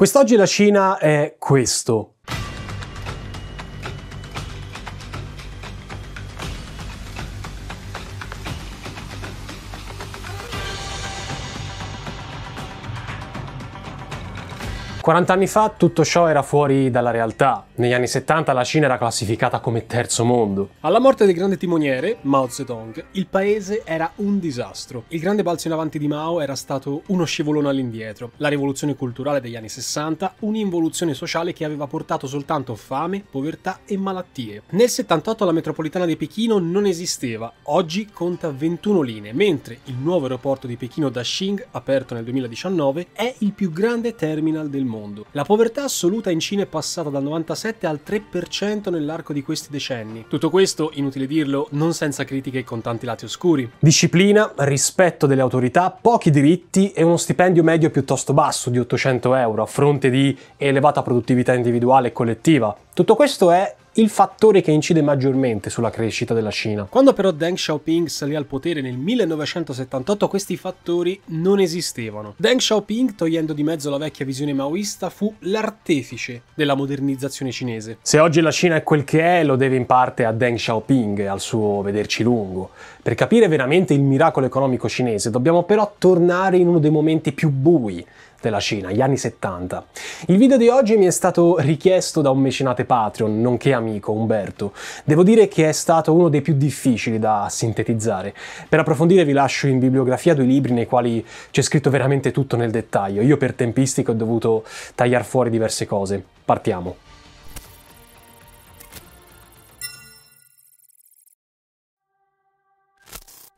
Quest'oggi la Cina è questo. 40 anni fa tutto ciò era fuori dalla realtà. Negli anni 70 la Cina era classificata come terzo mondo. Alla morte del grande timoniere, Mao Zedong, il paese era un disastro. Il grande balzo in avanti di Mao era stato uno scivolone all'indietro. La rivoluzione culturale degli anni 60, un'involuzione sociale che aveva portato soltanto fame, povertà e malattie. Nel 78 la metropolitana di Pechino non esisteva, oggi conta 21 linee, mentre il nuovo aeroporto di Pechino Dashing, aperto nel 2019, è il più grande terminal del mondo mondo. La povertà assoluta in Cina è passata dal 97 al 3% nell'arco di questi decenni. Tutto questo, inutile dirlo, non senza critiche con tanti lati oscuri. Disciplina, rispetto delle autorità, pochi diritti e uno stipendio medio piuttosto basso di 800 euro a fronte di elevata produttività individuale e collettiva. Tutto questo è il fattore che incide maggiormente sulla crescita della Cina. Quando però Deng Xiaoping salì al potere nel 1978 questi fattori non esistevano. Deng Xiaoping, togliendo di mezzo la vecchia visione maoista, fu l'artefice della modernizzazione cinese. Se oggi la Cina è quel che è, lo deve in parte a Deng Xiaoping e al suo vederci lungo. Per capire veramente il miracolo economico cinese dobbiamo però tornare in uno dei momenti più bui della Cina, gli anni 70. Il video di oggi mi è stato richiesto da un mecenate Patreon, nonché amico, Umberto. Devo dire che è stato uno dei più difficili da sintetizzare. Per approfondire vi lascio in bibliografia due libri nei quali c'è scritto veramente tutto nel dettaglio. Io per tempistica ho dovuto tagliare fuori diverse cose. Partiamo.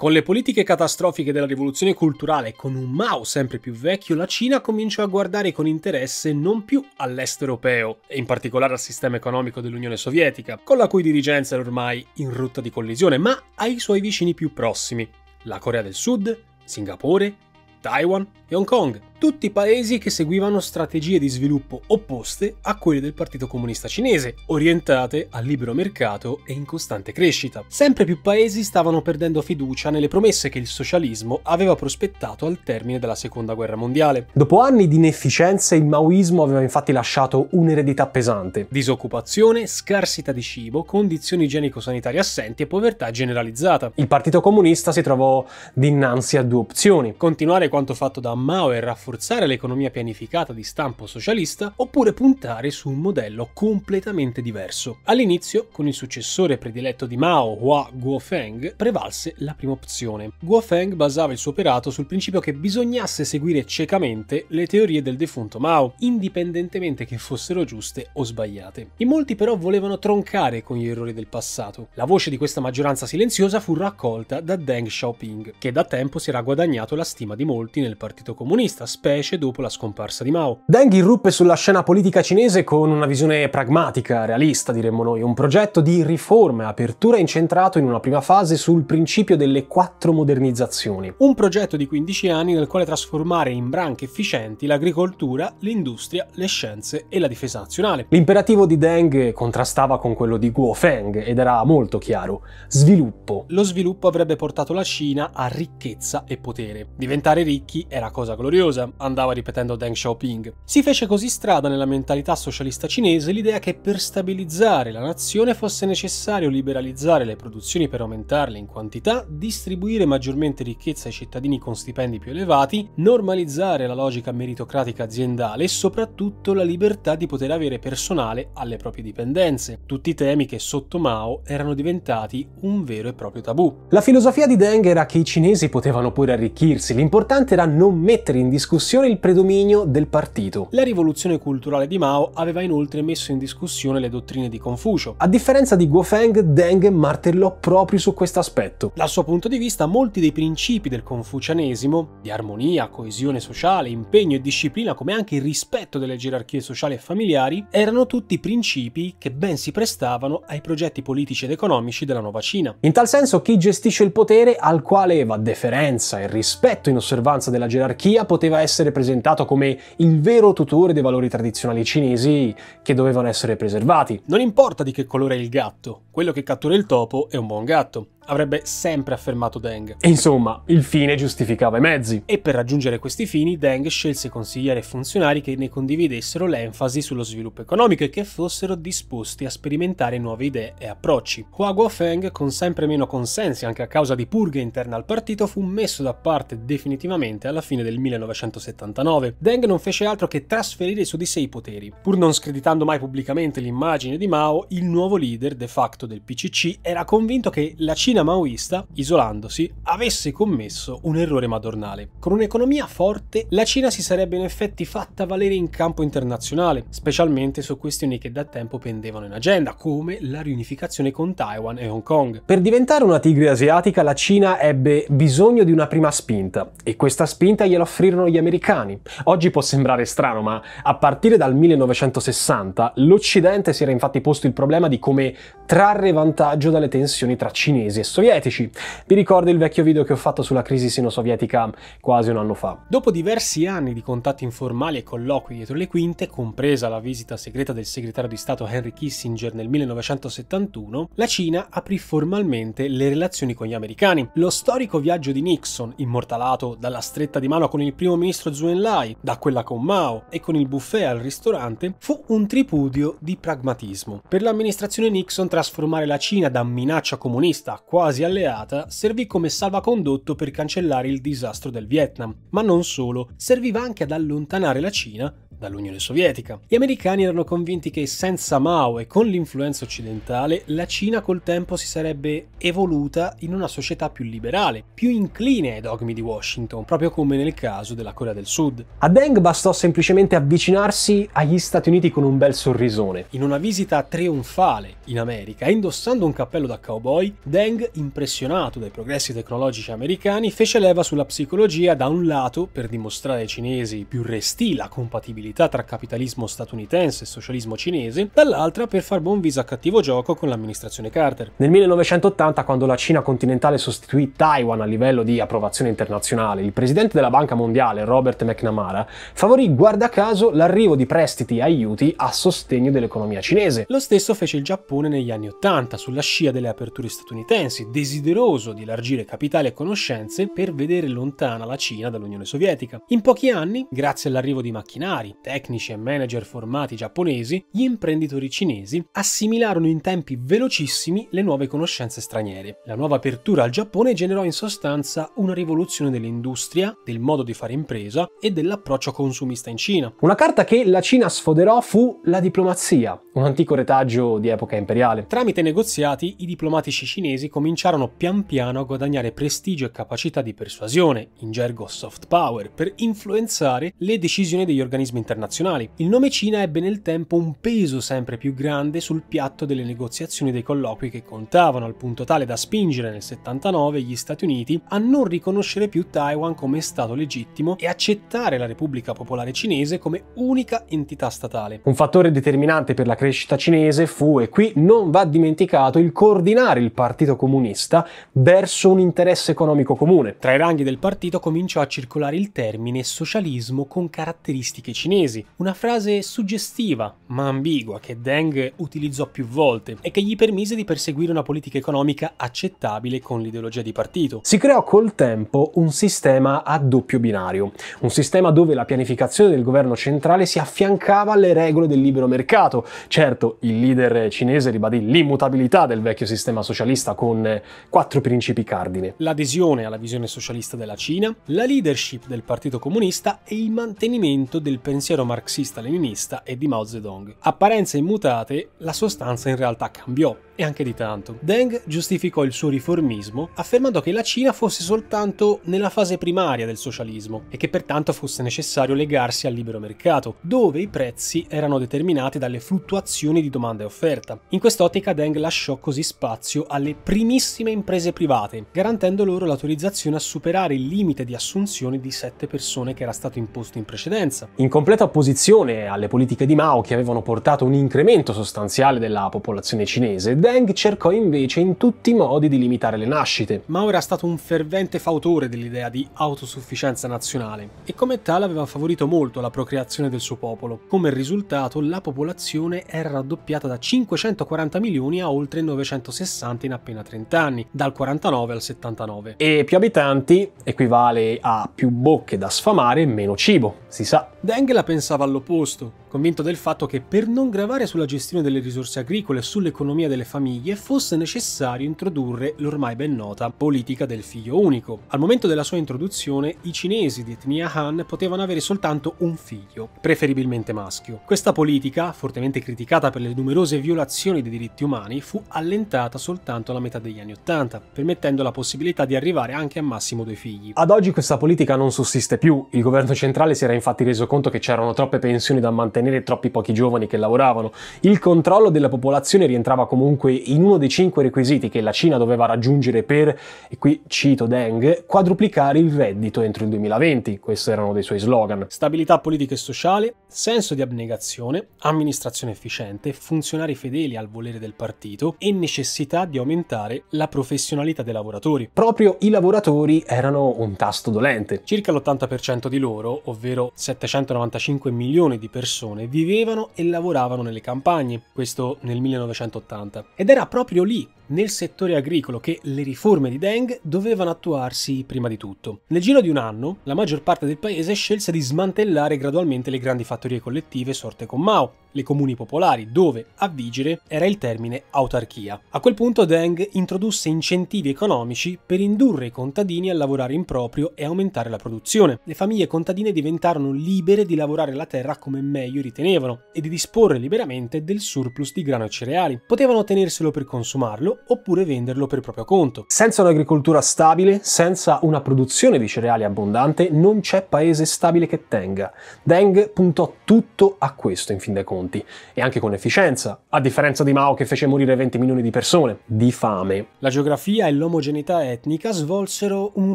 Con le politiche catastrofiche della rivoluzione culturale e con un Mao sempre più vecchio, la Cina cominciò a guardare con interesse non più all'est europeo, e in particolare al sistema economico dell'Unione Sovietica, con la cui dirigenza era ormai in rotta di collisione, ma ai suoi vicini più prossimi, la Corea del Sud, Singapore, Taiwan e Hong Kong tutti paesi che seguivano strategie di sviluppo opposte a quelle del Partito Comunista Cinese, orientate al libero mercato e in costante crescita. Sempre più paesi stavano perdendo fiducia nelle promesse che il socialismo aveva prospettato al termine della Seconda Guerra Mondiale. Dopo anni di inefficienze, il maoismo aveva infatti lasciato un'eredità pesante. Disoccupazione, scarsità di cibo, condizioni igienico-sanitarie assenti e povertà generalizzata. Il Partito Comunista si trovò dinanzi a due opzioni. Continuare quanto fatto da Mao e rafforzare rafforzare l'economia pianificata di stampo socialista oppure puntare su un modello completamente diverso. All'inizio, con il successore prediletto di Mao, Hua Guofeng, prevalse la prima opzione. Guofeng basava il suo operato sul principio che bisognasse seguire ciecamente le teorie del defunto Mao, indipendentemente che fossero giuste o sbagliate. In molti però volevano troncare con gli errori del passato. La voce di questa maggioranza silenziosa fu raccolta da Deng Xiaoping, che da tempo si era guadagnato la stima di molti nel Partito Comunista, specie dopo la scomparsa di Mao. Deng irruppe sulla scena politica cinese con una visione pragmatica, realista diremmo noi, un progetto di riforme, apertura incentrato in una prima fase sul principio delle quattro modernizzazioni. Un progetto di 15 anni nel quale trasformare in branche efficienti l'agricoltura, l'industria, le scienze e la difesa nazionale. L'imperativo di Deng contrastava con quello di Guo Feng ed era molto chiaro, sviluppo. Lo sviluppo avrebbe portato la Cina a ricchezza e potere. Diventare ricchi era cosa gloriosa, cosa, andava ripetendo Deng Xiaoping. Si fece così strada nella mentalità socialista cinese l'idea che per stabilizzare la nazione fosse necessario liberalizzare le produzioni per aumentarle in quantità, distribuire maggiormente ricchezza ai cittadini con stipendi più elevati, normalizzare la logica meritocratica aziendale e soprattutto la libertà di poter avere personale alle proprie dipendenze, tutti temi che sotto Mao erano diventati un vero e proprio tabù. La filosofia di Deng era che i cinesi potevano pure arricchirsi, l'importante era non mettere in discussione discussione il predominio del partito. La rivoluzione culturale di Mao aveva inoltre messo in discussione le dottrine di Confucio. A differenza di Guofeng, Deng martellò proprio su questo aspetto. Dal suo punto di vista, molti dei principi del confucianesimo, di armonia, coesione sociale, impegno e disciplina, come anche il rispetto delle gerarchie sociali e familiari, erano tutti principi che ben si prestavano ai progetti politici ed economici della nuova Cina. In tal senso, chi gestisce il potere, al quale va deferenza e rispetto in osservanza della gerarchia, poteva essere presentato come il vero tutore dei valori tradizionali cinesi che dovevano essere preservati. Non importa di che colore è il gatto, quello che cattura il topo è un buon gatto avrebbe sempre affermato Deng. E insomma, il fine giustificava i mezzi. E per raggiungere questi fini, Deng scelse consiglieri e funzionari che ne condividessero l'enfasi sullo sviluppo economico e che fossero disposti a sperimentare nuove idee e approcci. Hua Guofeng, con sempre meno consensi anche a causa di purghe interne al partito, fu messo da parte definitivamente alla fine del 1979. Deng non fece altro che trasferire su di sé i poteri. Pur non screditando mai pubblicamente l'immagine di Mao, il nuovo leader de facto del PCC era convinto che la Cina Cina maoista, isolandosi, avesse commesso un errore madornale. Con un'economia forte, la Cina si sarebbe in effetti fatta valere in campo internazionale, specialmente su questioni che da tempo pendevano in agenda, come la riunificazione con Taiwan e Hong Kong. Per diventare una tigre asiatica, la Cina ebbe bisogno di una prima spinta, e questa spinta gliela offrirono gli americani. Oggi può sembrare strano, ma a partire dal 1960 l'Occidente si era infatti posto il problema di come trarre vantaggio dalle tensioni tra cinesi e sovietici. Vi ricordo il vecchio video che ho fatto sulla crisi sino-sovietica quasi un anno fa. Dopo diversi anni di contatti informali e colloqui dietro le quinte, compresa la visita segreta del segretario di Stato Henry Kissinger nel 1971, la Cina aprì formalmente le relazioni con gli americani. Lo storico viaggio di Nixon, immortalato dalla stretta di mano con il primo ministro Zhu Enlai, da quella con Mao e con il buffet al ristorante, fu un tripudio di pragmatismo. Per l'amministrazione Nixon trasformare la Cina da minaccia comunista a quasi alleata, servì come salvacondotto per cancellare il disastro del Vietnam. Ma non solo, serviva anche ad allontanare la Cina dall'Unione Sovietica. Gli americani erano convinti che senza Mao e con l'influenza occidentale la Cina col tempo si sarebbe evoluta in una società più liberale, più incline ai dogmi di Washington, proprio come nel caso della Corea del Sud. A Deng bastò semplicemente avvicinarsi agli Stati Uniti con un bel sorrisone. In una visita trionfale in America, indossando un cappello da cowboy, Deng impressionato dai progressi tecnologici americani, fece leva sulla psicologia da un lato per dimostrare ai cinesi più resti la compatibilità tra capitalismo statunitense e socialismo cinese, dall'altra per far buon viso a cattivo gioco con l'amministrazione Carter. Nel 1980, quando la Cina continentale sostituì Taiwan a livello di approvazione internazionale, il presidente della Banca Mondiale, Robert McNamara, favorì guarda caso l'arrivo di prestiti e aiuti a sostegno dell'economia cinese. Lo stesso fece il Giappone negli anni 80, sulla scia delle aperture statunitensi statunitense desideroso di elargire capitale e conoscenze per vedere lontana la Cina dall'Unione Sovietica. In pochi anni, grazie all'arrivo di macchinari, tecnici e manager formati giapponesi, gli imprenditori cinesi assimilarono in tempi velocissimi le nuove conoscenze straniere. La nuova apertura al Giappone generò in sostanza una rivoluzione dell'industria, del modo di fare impresa e dell'approccio consumista in Cina. Una carta che la Cina sfoderò fu la diplomazia, un antico retaggio di epoca imperiale. Tramite negoziati, i diplomatici cinesi cominciarono pian piano a guadagnare prestigio e capacità di persuasione, in gergo soft power, per influenzare le decisioni degli organismi internazionali. Il nome Cina ebbe nel tempo un peso sempre più grande sul piatto delle negoziazioni dei colloqui che contavano, al punto tale da spingere nel 79 gli Stati Uniti a non riconoscere più Taiwan come Stato legittimo e accettare la Repubblica Popolare Cinese come unica entità statale. Un fattore determinante per la crescita cinese fu, e qui non va dimenticato, il coordinare il Partito Comunista comunista verso un interesse economico comune. Tra i ranghi del partito cominciò a circolare il termine socialismo con caratteristiche cinesi, una frase suggestiva ma ambigua che Deng utilizzò più volte e che gli permise di perseguire una politica economica accettabile con l'ideologia di partito. Si creò col tempo un sistema a doppio binario, un sistema dove la pianificazione del governo centrale si affiancava alle regole del libero mercato. Certo, il leader cinese ribadì l'immutabilità del vecchio sistema socialista con eh, quattro principi cardine. L'adesione alla visione socialista della Cina, la leadership del Partito Comunista e il mantenimento del pensiero marxista-leninista e di Mao Zedong. Apparenze immutate, la sostanza in realtà cambiò, e anche di tanto. Deng giustificò il suo riformismo affermando che la Cina fosse soltanto nella fase primaria del socialismo e che pertanto fosse necessario legarsi al libero mercato, dove i prezzi erano determinati dalle fluttuazioni di domanda e offerta. In quest'ottica Deng lasciò così spazio alle prime primissime imprese private, garantendo loro l'autorizzazione a superare il limite di assunzione di sette persone che era stato imposto in precedenza. In completa opposizione alle politiche di Mao che avevano portato un incremento sostanziale della popolazione cinese, Deng cercò invece in tutti i modi di limitare le nascite. Mao era stato un fervente fautore dell'idea di autosufficienza nazionale e come tale aveva favorito molto la procreazione del suo popolo. Come risultato la popolazione era raddoppiata da 540 milioni a oltre 960 in appena 30 30 anni, dal 49 al 79. E più abitanti equivale a più bocche da sfamare e meno cibo, si sa. Deng la pensava all'opposto, convinto del fatto che per non gravare sulla gestione delle risorse agricole e sull'economia delle famiglie fosse necessario introdurre l'ormai ben nota politica del figlio unico. Al momento della sua introduzione i cinesi di etnia Han potevano avere soltanto un figlio, preferibilmente maschio. Questa politica, fortemente criticata per le numerose violazioni dei diritti umani, fu allentata soltanto alla metà degli anni Ottanta, permettendo la possibilità di arrivare anche a massimo due figli. Ad oggi questa politica non sussiste più, il governo centrale si era infatti reso conto che c'erano troppe pensioni da mantenere e troppi pochi giovani che lavoravano. Il controllo della popolazione rientrava comunque in uno dei cinque requisiti che la Cina doveva raggiungere per, e qui cito Deng, quadruplicare il reddito entro il 2020, questi erano dei suoi slogan. Stabilità politica e sociale, senso di abnegazione, amministrazione efficiente, funzionari fedeli al volere del partito e necessità di aumentare tutelare la professionalità dei lavoratori. Proprio i lavoratori erano un tasto dolente. Circa l'80% di loro, ovvero 795 milioni di persone, vivevano e lavoravano nelle campagne, questo nel 1980. Ed era proprio lì nel settore agricolo che le riforme di Deng dovevano attuarsi prima di tutto. Nel giro di un anno, la maggior parte del paese scelse di smantellare gradualmente le grandi fattorie collettive sorte con Mao, le comuni popolari, dove a vigere era il termine autarchia. A quel punto Deng introdusse incentivi economici per indurre i contadini a lavorare in proprio e aumentare la produzione. Le famiglie contadine diventarono libere di lavorare la terra come meglio ritenevano e di disporre liberamente del surplus di grano e cereali. Potevano tenerselo per consumarlo oppure venderlo per proprio conto. Senza un'agricoltura stabile, senza una produzione di cereali abbondante, non c'è paese stabile che tenga. Deng puntò tutto a questo in fin dei conti, e anche con efficienza, a differenza di Mao che fece morire 20 milioni di persone, di fame. La geografia e l'omogeneità etnica svolsero un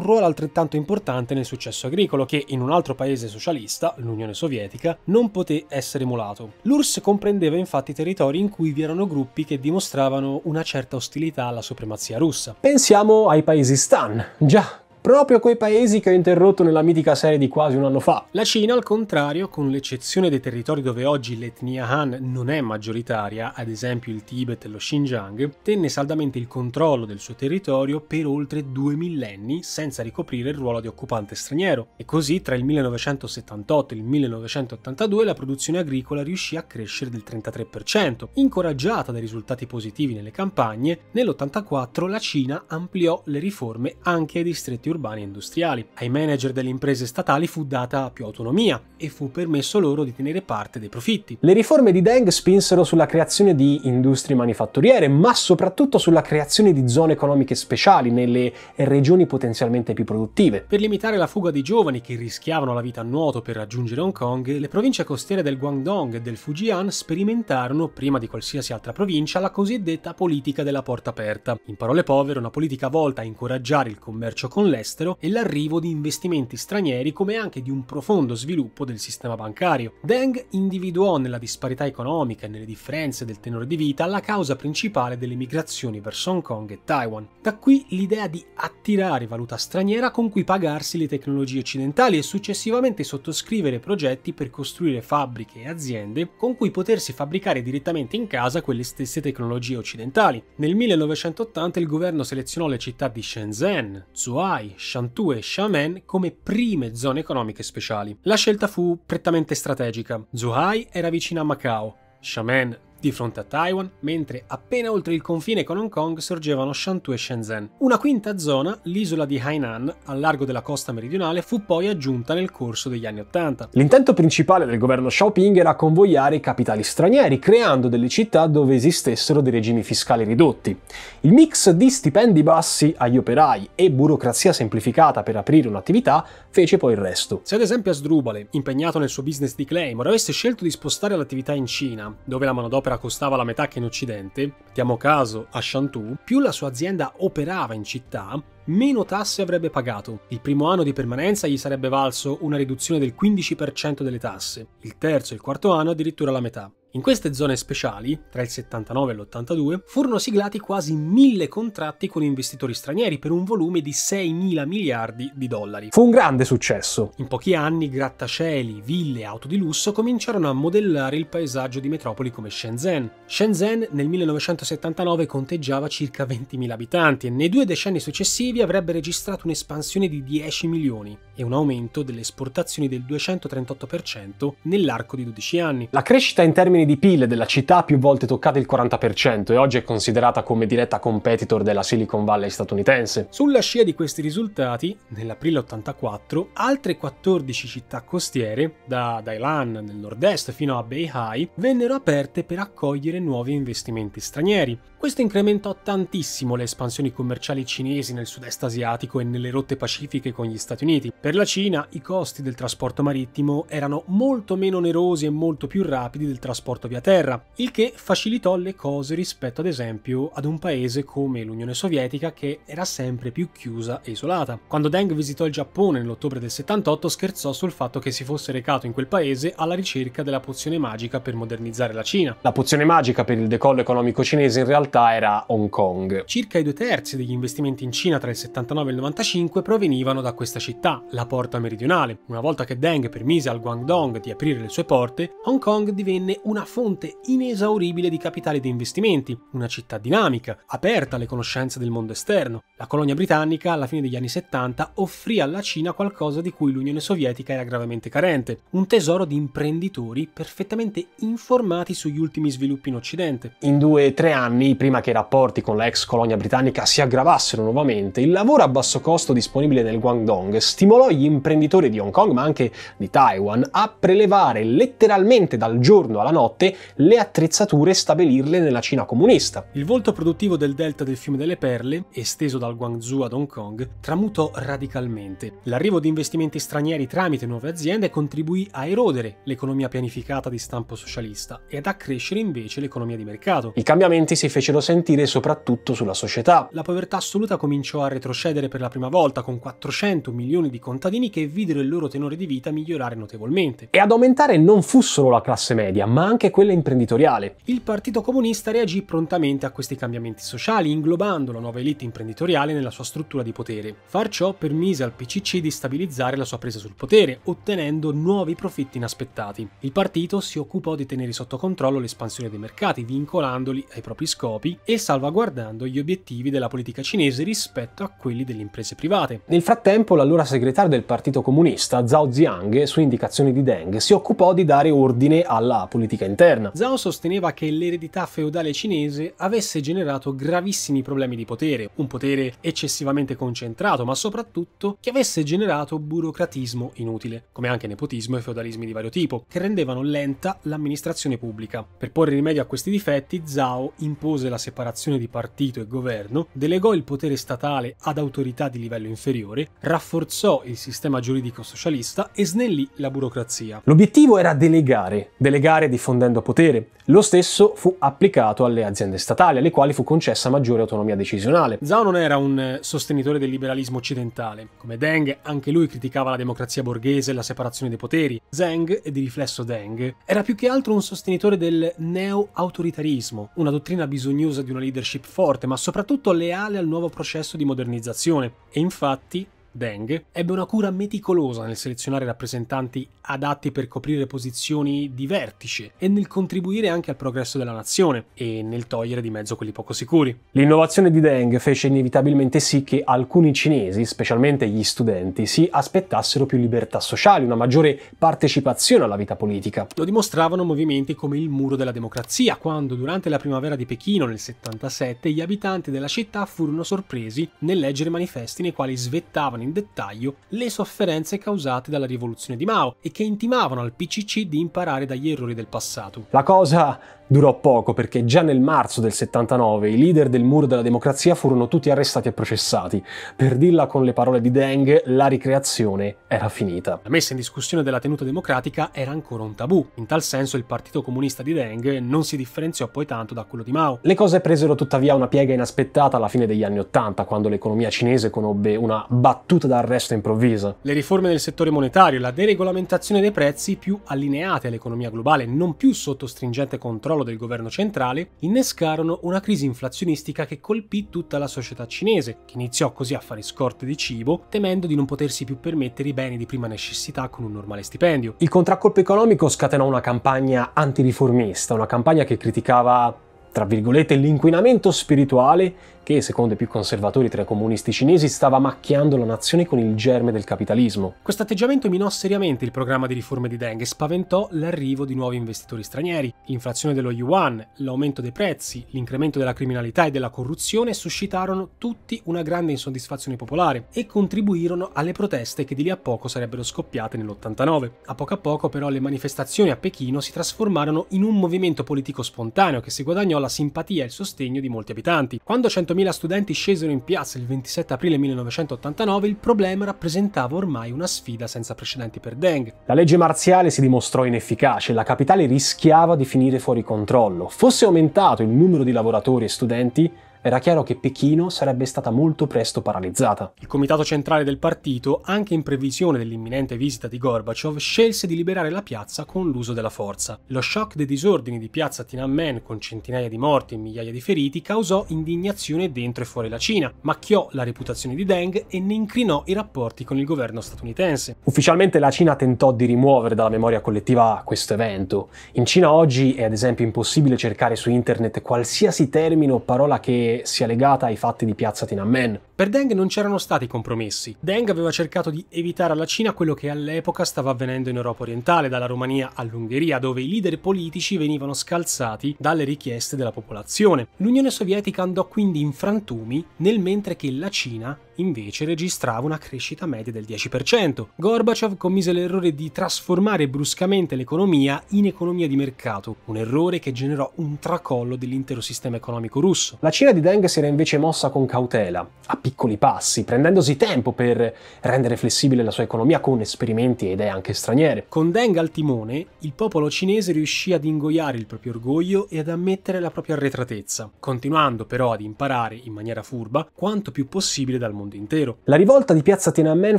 ruolo altrettanto importante nel successo agricolo che in un altro paese socialista, l'Unione Sovietica, non poté essere emulato. L'URSS comprendeva infatti territori in cui vi erano gruppi che dimostravano una certa ostilità ostilità alla supremazia russa. Pensiamo ai paesi Stan. Già, proprio quei paesi che ho interrotto nella mitica serie di quasi un anno fa. La Cina, al contrario, con l'eccezione dei territori dove oggi l'etnia Han non è maggioritaria, ad esempio il Tibet e lo Xinjiang, tenne saldamente il controllo del suo territorio per oltre due millenni senza ricoprire il ruolo di occupante straniero. E così tra il 1978 e il 1982 la produzione agricola riuscì a crescere del 33%. Incoraggiata dai risultati positivi nelle campagne, nell'84 la Cina ampliò le riforme anche ai distretti centri urbani e industriali. Ai manager delle imprese statali fu data più autonomia e fu permesso loro di tenere parte dei profitti. Le riforme di Deng spinsero sulla creazione di industrie manifatturiere, ma soprattutto sulla creazione di zone economiche speciali nelle regioni potenzialmente più produttive. Per limitare la fuga dei giovani che rischiavano la vita a nuoto per raggiungere Hong Kong, le province costiere del Guangdong e del Fujian sperimentarono, prima di qualsiasi altra provincia, la cosiddetta politica della porta aperta. In parole povere, una politica volta a incoraggiare il commercio con l'est dall'estero e l'arrivo di investimenti stranieri come anche di un profondo sviluppo del sistema bancario. Deng individuò nella disparità economica e nelle differenze del tenore di vita la causa principale delle migrazioni verso Hong Kong e Taiwan. Da qui l'idea di attirare valuta straniera con cui pagarsi le tecnologie occidentali e successivamente sottoscrivere progetti per costruire fabbriche e aziende con cui potersi fabbricare direttamente in casa quelle stesse tecnologie occidentali. Nel 1980 il governo selezionò le città di Shenzhen, Zhuhai, Shantou e Xiamen come prime zone economiche speciali. La scelta fu prettamente strategica. Zhuhai era vicina a Macao, Xiamen di fronte a Taiwan, mentre appena oltre il confine con Hong Kong sorgevano Shantou e Shenzhen. Una quinta zona, l'isola di Hainan, al largo della costa meridionale, fu poi aggiunta nel corso degli anni Ottanta. L'intento principale del governo Xiaoping era convogliare i capitali stranieri, creando delle città dove esistessero dei regimi fiscali ridotti. Il mix di stipendi bassi agli operai e burocrazia semplificata per aprire un'attività fece poi il resto. Se ad esempio Asdrubale, impegnato nel suo business di Claymore, avesse scelto di spostare l'attività in Cina, dove la manodopera l'opera costava la metà che in Occidente, mettiamo caso a Chantou, più la sua azienda operava in città, meno tasse avrebbe pagato. Il primo anno di permanenza gli sarebbe valso una riduzione del 15% delle tasse, il terzo e il quarto anno addirittura la metà. In queste zone speciali, tra il 79 e l'82, furono siglati quasi mille contratti con investitori stranieri per un volume di 6 mila miliardi di dollari. Fu un grande successo. In pochi anni grattacieli, ville e auto di lusso cominciarono a modellare il paesaggio di metropoli come Shenzhen. Shenzhen nel 1979 conteggiava circa 20.000 abitanti e nei due decenni successivi avrebbe registrato un'espansione di 10 milioni e un aumento delle esportazioni del 238% nell'arco di 12 anni. La crescita in termini termini di PIL della città più volte toccato il 40% e oggi è considerata come diretta competitor della Silicon Valley statunitense. Sulla scia di questi risultati, nell'aprile 84, altre 14 città costiere, da Dailan nel nord-est fino a Beihai, vennero aperte per accogliere nuovi investimenti stranieri. Questo incrementò tantissimo le espansioni commerciali cinesi nel sud-est asiatico e nelle rotte pacifiche con gli Stati Uniti. Per la Cina i costi del trasporto marittimo erano molto meno onerosi e molto più rapidi del trasporto trasporto via terra, il che facilitò le cose rispetto ad esempio ad un paese come l'Unione Sovietica che era sempre più chiusa e isolata. Quando Deng visitò il Giappone nell'ottobre del 78 scherzò sul fatto che si fosse recato in quel paese alla ricerca della pozione magica per modernizzare la Cina. La pozione magica per il decollo economico cinese in realtà era Hong Kong. Circa i due terzi degli investimenti in Cina tra il 79 e il 95 provenivano da questa città, la porta meridionale. Una volta che Deng permise al Guangdong di aprire le sue porte, Hong Kong divenne una una fonte inesauribile di capitali di investimenti, una città dinamica, aperta alle conoscenze del mondo esterno. La colonia britannica, alla fine degli anni 70, offrì alla Cina qualcosa di cui l'Unione Sovietica era gravemente carente, un tesoro di imprenditori perfettamente informati sugli ultimi sviluppi in Occidente. In due o tre anni, prima che i rapporti con l'ex colonia britannica si aggravassero nuovamente, il lavoro a basso costo disponibile nel Guangdong stimolò gli imprenditori di Hong Kong, ma anche di Taiwan, a prelevare letteralmente dal giorno alla notte 1898 le attrezzature e stabilirle nella Cina comunista. Il volto produttivo del delta del fiume delle Perle, esteso dal Guangzhou ad Hong Kong, tramutò radicalmente. L'arrivo di investimenti stranieri tramite nuove aziende contribuì a erodere l'economia pianificata di stampo socialista e ad accrescere invece l'economia di mercato. I cambiamenti si fecero sentire soprattutto sulla società. La povertà assoluta cominciò a retrocedere per la prima volta con 400 milioni di contadini che videro il loro tenore di vita migliorare notevolmente. E ad aumentare non fu solo la classe media, ma anche anche quella imprenditoriale. Il Partito Comunista reagì prontamente a questi cambiamenti sociali, inglobando la nuova elite imprenditoriale nella sua struttura di potere. Far ciò permise al PCC di stabilizzare la sua presa sul potere, ottenendo nuovi profitti inaspettati. Il partito si occupò di tenere sotto controllo l'espansione dei mercati, vincolandoli ai propri scopi e salvaguardando gli obiettivi della politica cinese rispetto a quelli delle imprese private. Nel frattempo, l'allora segretario del Partito Comunista, Zhao Ziang, su indicazioni di Deng, si occupò di dare ordine alla politica interna. Zhao sosteneva che l'eredità feudale cinese avesse generato gravissimi problemi di potere, un potere eccessivamente concentrato, ma soprattutto che avesse generato burocratismo inutile, come anche nepotismo e feudalismi di vario tipo, che rendevano lenta l'amministrazione pubblica. Per porre rimedio a questi difetti, Zhao impose la separazione di partito e governo, delegò il potere statale ad autorità di livello inferiore, rafforzò il sistema giuridico socialista e snellì la burocrazia. L'obiettivo era delegare, delegare di fondare approfondendo potere. Lo stesso fu applicato alle aziende statali, alle quali fu concessa maggiore autonomia decisionale. Zhao non era un eh, sostenitore del liberalismo occidentale. Come Deng, anche lui criticava la democrazia borghese e la separazione dei poteri. Zeng, e di riflesso Deng, era più che altro un sostenitore del neo-autoritarismo, una dottrina bisognosa di una leadership forte, ma soprattutto leale al nuovo processo di modernizzazione. E infatti Deng, ebbe una cura meticolosa nel selezionare rappresentanti adatti per coprire posizioni di vertice e nel contribuire anche al progresso della nazione e nel togliere di mezzo quelli poco sicuri. L'innovazione di Deng fece inevitabilmente sì che alcuni cinesi, specialmente gli studenti, si aspettassero più libertà sociali, una maggiore partecipazione alla vita politica. Lo dimostravano movimenti come il muro della democrazia, quando durante la primavera di Pechino nel 77 gli abitanti della città furono sorpresi nel leggere manifesti nei quali svettavano in dettaglio le sofferenze causate dalla rivoluzione di Mao e che intimavano al PCC di imparare dagli errori del passato. La cosa Durò poco perché già nel marzo del 79 i leader del muro della democrazia furono tutti arrestati e processati. Per dirla con le parole di Deng, la ricreazione era finita. La messa in discussione della tenuta democratica era ancora un tabù. In tal senso il partito comunista di Deng non si differenziò poi tanto da quello di Mao. Le cose presero tuttavia una piega inaspettata alla fine degli anni 80, quando l'economia cinese conobbe una battuta d'arresto improvvisa. Le riforme del settore monetario, la deregolamentazione dei prezzi più allineate all'economia globale, non più sotto stringente controllo crollo del governo centrale innescarono una crisi inflazionistica che colpì tutta la società cinese, che iniziò così a fare scorte di cibo, temendo di non potersi più permettere i beni di prima necessità con un normale stipendio. Il contraccolpo economico scatenò una campagna antiriformista, una campagna che criticava tra virgolette, l'inquinamento spirituale che, secondo i più conservatori tra i comunisti cinesi, stava macchiando la nazione con il germe del capitalismo. Questo atteggiamento minò seriamente il programma di riforme di Deng e spaventò l'arrivo di nuovi investitori stranieri. L'inflazione dello yuan, l'aumento dei prezzi, l'incremento della criminalità e della corruzione suscitarono tutti una grande insoddisfazione popolare e contribuirono alle proteste che di lì a poco sarebbero scoppiate nell'89. A poco a poco però le manifestazioni a Pechino si trasformarono in un movimento politico spontaneo che si guadagnò la simpatia e il sostegno di molti abitanti. Quando 100.000 50.000 studenti scesero in piazza il 27 aprile 1989, il problema rappresentava ormai una sfida senza precedenti per Deng. La legge marziale si dimostrò inefficace, la capitale rischiava di finire fuori controllo. Fosse aumentato il numero di lavoratori e studenti, era chiaro che Pechino sarebbe stata molto presto paralizzata. Il comitato centrale del partito, anche in previsione dell'imminente visita di Gorbaciov, scelse di liberare la piazza con l'uso della forza. Lo shock dei disordini di piazza Tiananmen, con centinaia di morti e migliaia di feriti, causò indignazione dentro e fuori la Cina, macchiò la reputazione di Deng e ne incrinò i rapporti con il governo statunitense. Ufficialmente la Cina tentò di rimuovere dalla memoria collettiva questo evento. In Cina oggi è ad esempio impossibile cercare su internet qualsiasi termine o parola che sia legata ai fatti di piazza Tiananmen. Per Deng non c'erano stati compromessi. Deng aveva cercato di evitare alla Cina quello che all'epoca stava avvenendo in Europa orientale, dalla Romania all'Ungheria, dove i leader politici venivano scalzati dalle richieste della popolazione. L'Unione Sovietica andò quindi in frantumi, nel mentre che la Cina invece registrava una crescita media del 10%. Gorbaciov commise l'errore di trasformare bruscamente l'economia in economia di mercato, un errore che generò un tracollo dell'intero sistema economico russo. La Cina di Deng si era invece mossa con cautela, a piccoli passi, prendendosi tempo per rendere flessibile la sua economia con esperimenti e idee anche straniere. Con Deng al timone, il popolo cinese riuscì ad ingoiare il proprio orgoglio e ad ammettere la propria arretratezza, continuando però ad imparare in maniera furba quanto più possibile dal mondo intero. La rivolta di piazza Tiananmen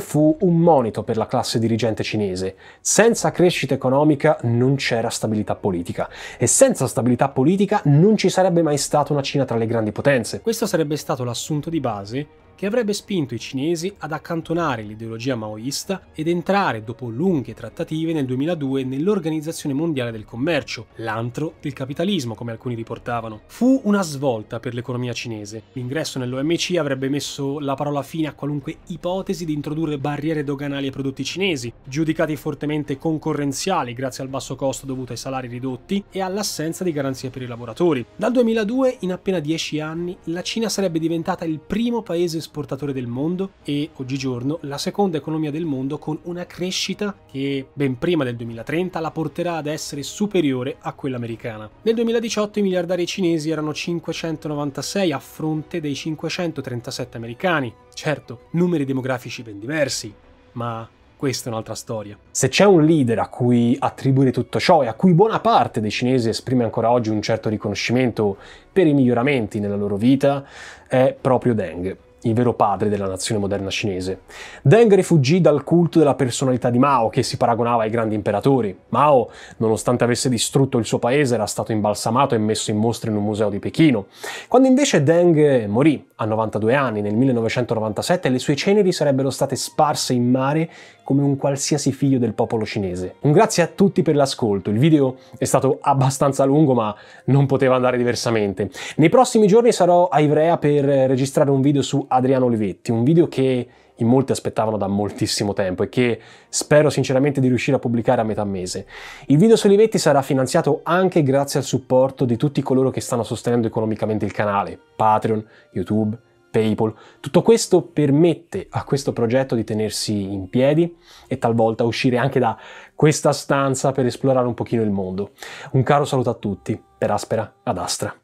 fu un monito per la classe dirigente cinese. Senza crescita economica non c'era stabilità politica e senza stabilità politica non ci sarebbe mai stata una Cina tra le grandi potenze competenze. Questo sarebbe stato l'assunto di base che avrebbe spinto i cinesi ad accantonare l'ideologia maoista ed entrare dopo lunghe trattative nel 2002 nell'Organizzazione Mondiale del Commercio, l'antro del capitalismo come alcuni riportavano. Fu una svolta per l'economia cinese. L'ingresso nell'OMC avrebbe messo la parola fine a qualunque ipotesi di introdurre barriere doganali ai prodotti cinesi, giudicati fortemente concorrenziali grazie al basso costo dovuto ai salari ridotti e all'assenza di garanzie per i lavoratori. Dal 2002 in appena 10 anni la Cina sarebbe diventata il primo paese esportatore del mondo e oggigiorno la seconda economia del mondo con una crescita che ben prima del 2030 la porterà ad essere superiore a quella americana. Nel 2018 i miliardari cinesi erano 596 a fronte dei 537 americani. Certo, numeri demografici ben diversi, ma questa è un'altra storia. Se c'è un leader a cui attribuire tutto ciò e a cui buona parte dei cinesi esprime ancora oggi un certo riconoscimento per i miglioramenti nella loro vita, è proprio Deng il vero padre della nazione moderna cinese. Deng rifuggì dal culto della personalità di Mao, che si paragonava ai grandi imperatori. Mao, nonostante avesse distrutto il suo paese, era stato imbalsamato e messo in mostra in un museo di Pechino. Quando invece Deng morì, a 92 anni, nel 1997, le sue ceneri sarebbero state sparse in mare come un qualsiasi figlio del popolo cinese. Un grazie a tutti per l'ascolto, il video è stato abbastanza lungo ma non poteva andare diversamente. Nei prossimi giorni sarò a Ivrea per registrare un video su Adriano Olivetti, un video che in molti aspettavano da moltissimo tempo e che spero sinceramente di riuscire a pubblicare a metà mese. Il video su Olivetti sarà finanziato anche grazie al supporto di tutti coloro che stanno sostenendo economicamente il canale, Patreon, YouTube, PayPal. Tutto questo permette a questo progetto di tenersi in piedi e talvolta uscire anche da questa stanza per esplorare un pochino il mondo. Un caro saluto a tutti, per Aspera ad Astra.